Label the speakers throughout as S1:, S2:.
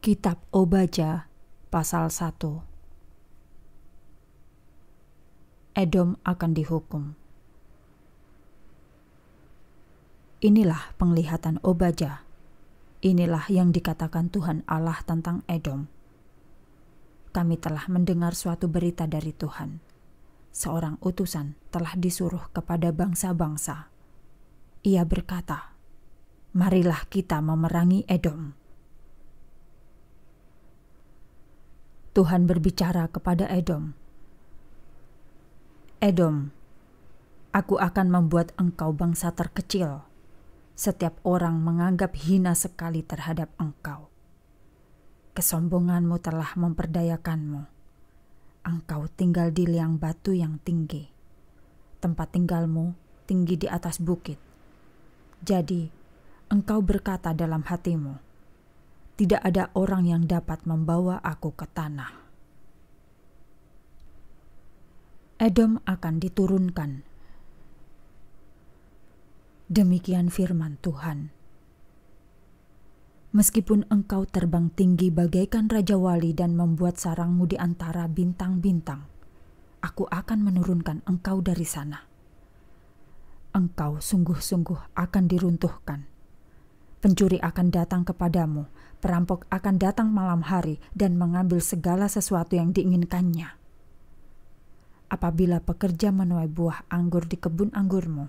S1: Kitab Obaja pasal 1 Edom akan dihukum Inilah penglihatan Obaja. Inilah yang dikatakan Tuhan Allah tentang Edom. Kami telah mendengar suatu berita dari Tuhan. Seorang utusan telah disuruh kepada bangsa-bangsa. Ia berkata, "Marilah kita memerangi Edom." Tuhan berbicara kepada Edom. Edom, aku akan membuat engkau bangsa terkecil. Setiap orang menganggap hina sekali terhadap engkau. Kesombonganmu telah memperdayakanmu. Engkau tinggal di liang batu yang tinggi. Tempat tinggalmu tinggi di atas bukit. Jadi, engkau berkata dalam hatimu, tidak ada orang yang dapat membawa aku ke tanah. Edom akan diturunkan. Demikian firman Tuhan. Meskipun engkau terbang tinggi bagaikan Raja Wali dan membuat sarangmu di antara bintang-bintang, aku akan menurunkan engkau dari sana. Engkau sungguh-sungguh akan diruntuhkan Pencuri akan datang kepadamu, perampok akan datang malam hari dan mengambil segala sesuatu yang diinginkannya. Apabila pekerja menuai buah anggur di kebun anggurmu,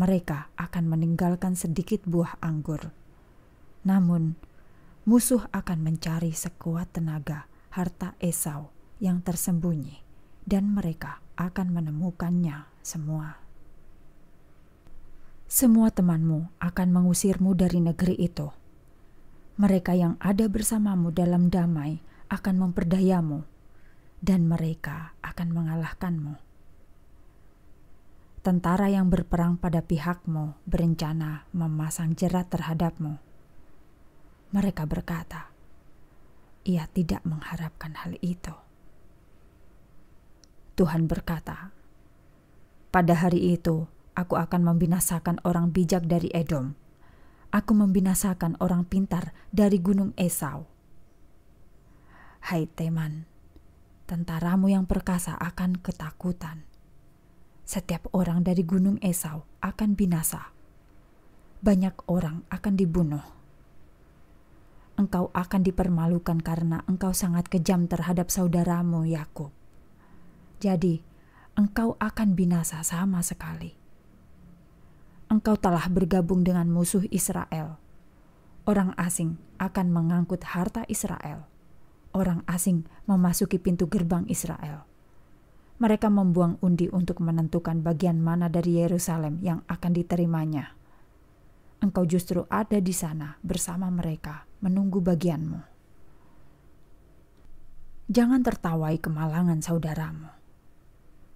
S1: mereka akan meninggalkan sedikit buah anggur. Namun, musuh akan mencari sekuat tenaga harta Esau yang tersembunyi, dan mereka akan menemukannya semua semua temanmu akan mengusirmu dari negeri itu. Mereka yang ada bersamamu dalam damai akan memperdayamu, dan mereka akan mengalahkanmu. Tentara yang berperang pada pihakmu berencana memasang jerat terhadapmu. Mereka berkata, "Ia tidak mengharapkan hal itu." Tuhan berkata, "Pada hari itu..." aku akan membinasakan orang bijak dari Edom. Aku membinasakan orang pintar dari gunung Esau. Hai Teman, tentaramu yang perkasa akan ketakutan. Setiap orang dari gunung Esau akan binasa. Banyak orang akan dibunuh. Engkau akan dipermalukan karena engkau sangat kejam terhadap saudaramu Yakub. Jadi, engkau akan binasa sama sekali engkau telah bergabung dengan musuh Israel. Orang asing akan mengangkut harta Israel. Orang asing memasuki pintu gerbang Israel. Mereka membuang undi untuk menentukan bagian mana dari Yerusalem yang akan diterimanya. Engkau justru ada di sana bersama mereka, menunggu bagianmu. Jangan tertawai kemalangan saudaramu.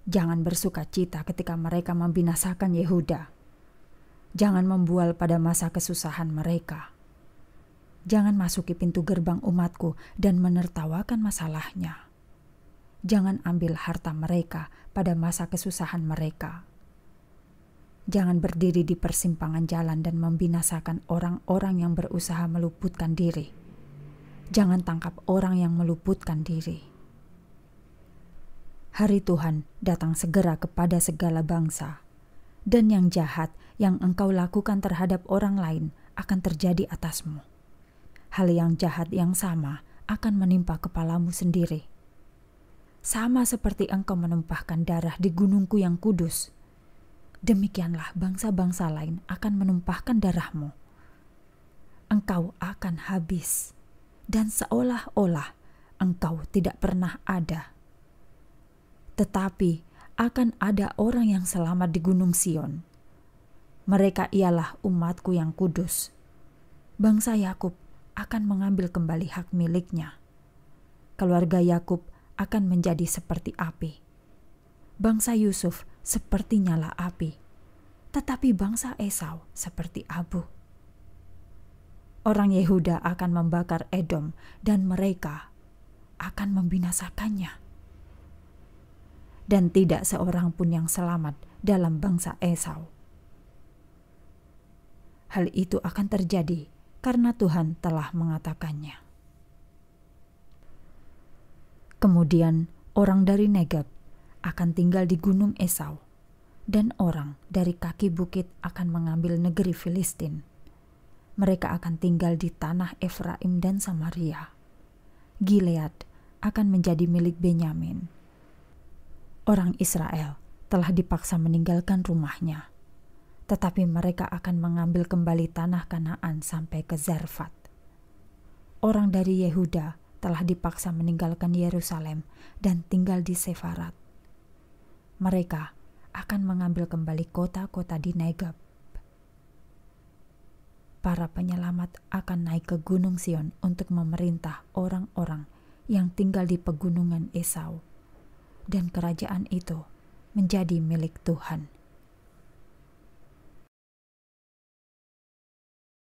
S1: Jangan bersuka cita ketika mereka membinasakan Yehuda Jangan membual pada masa kesusahan mereka. Jangan masuki pintu gerbang umatku dan menertawakan masalahnya. Jangan ambil harta mereka pada masa kesusahan mereka. Jangan berdiri di persimpangan jalan dan membinasakan orang-orang yang berusaha meluputkan diri. Jangan tangkap orang yang meluputkan diri. Hari Tuhan datang segera kepada segala bangsa dan yang jahat yang engkau lakukan terhadap orang lain akan terjadi atasmu. Hal yang jahat yang sama akan menimpa kepalamu sendiri. Sama seperti engkau menumpahkan darah di gunungku yang kudus, demikianlah bangsa-bangsa lain akan menumpahkan darahmu. Engkau akan habis, dan seolah-olah engkau tidak pernah ada. Tetapi akan ada orang yang selamat di Gunung Sion. Mereka ialah umatku yang kudus. Bangsa Yakub akan mengambil kembali hak miliknya. Keluarga Yakub akan menjadi seperti api. Bangsa Yusuf seperti nyala api, tetapi bangsa Esau seperti abu. Orang Yehuda akan membakar Edom, dan mereka akan membinasakannya dan tidak seorang pun yang selamat dalam bangsa Esau. Hal itu akan terjadi karena Tuhan telah mengatakannya. Kemudian orang dari Negeb akan tinggal di gunung Esau dan orang dari kaki bukit akan mengambil negeri Filistin. Mereka akan tinggal di tanah Efraim dan Samaria. Gilead akan menjadi milik Benyamin orang Israel telah dipaksa meninggalkan rumahnya, tetapi mereka akan mengambil kembali tanah Kanaan sampai ke Zarfat. Orang dari Yehuda telah dipaksa meninggalkan Yerusalem dan tinggal di Sefarat. Mereka akan mengambil kembali kota-kota di Negeb. Para penyelamat akan naik ke Gunung Sion untuk memerintah orang-orang yang tinggal di pegunungan Esau dan kerajaan itu menjadi milik Tuhan.